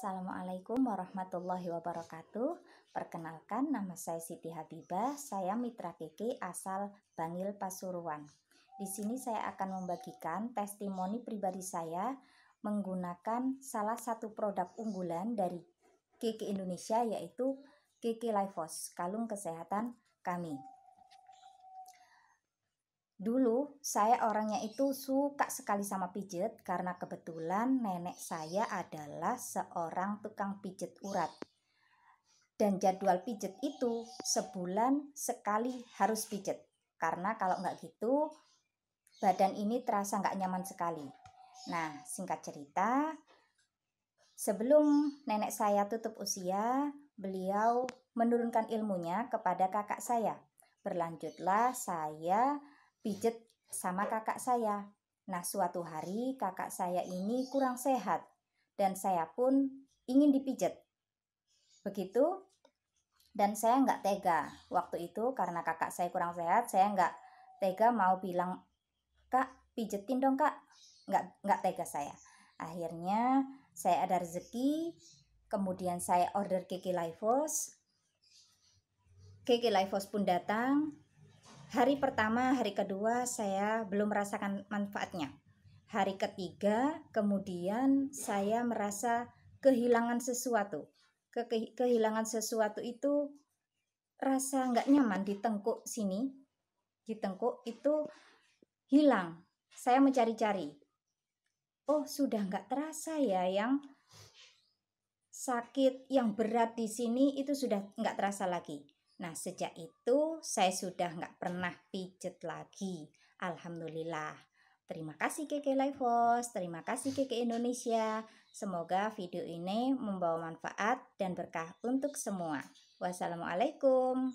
Assalamualaikum warahmatullahi wabarakatuh. Perkenalkan nama saya Siti Habibah, saya mitra Kiki asal Bangil Pasuruan. Di sini saya akan membagikan testimoni pribadi saya menggunakan salah satu produk unggulan dari Kiki Indonesia yaitu Kiki Lifos, kalung kesehatan kami. Dulu saya orangnya itu suka sekali sama pijet karena kebetulan nenek saya adalah seorang tukang pijet urat. Dan jadwal pijet itu sebulan sekali harus pijet. Karena kalau nggak gitu badan ini terasa nggak nyaman sekali. Nah singkat cerita sebelum nenek saya tutup usia beliau menurunkan ilmunya kepada kakak saya. Berlanjutlah saya pijet sama kakak saya. Nah, suatu hari kakak saya ini kurang sehat dan saya pun ingin dipijet. Begitu, dan saya nggak tega. Waktu itu karena kakak saya kurang sehat, saya nggak tega mau bilang, Kak, pijetin dong kak. Nggak, nggak tega saya. Akhirnya saya ada rezeki, kemudian saya order kiki Lifos. Kiki Lifos pun datang, Hari pertama, hari kedua saya belum merasakan manfaatnya. Hari ketiga, kemudian saya merasa kehilangan sesuatu. Ke kehilangan sesuatu itu rasa nggak nyaman di tengkuk sini, di tengkuk itu hilang. Saya mencari-cari. Oh, sudah nggak terasa ya yang sakit yang berat di sini itu sudah nggak terasa lagi. Nah, sejak itu saya sudah nggak pernah pijet lagi. Alhamdulillah. Terima kasih KK Keke Force. terima kasih KK Indonesia. Semoga video ini membawa manfaat dan berkah untuk semua. Wassalamualaikum.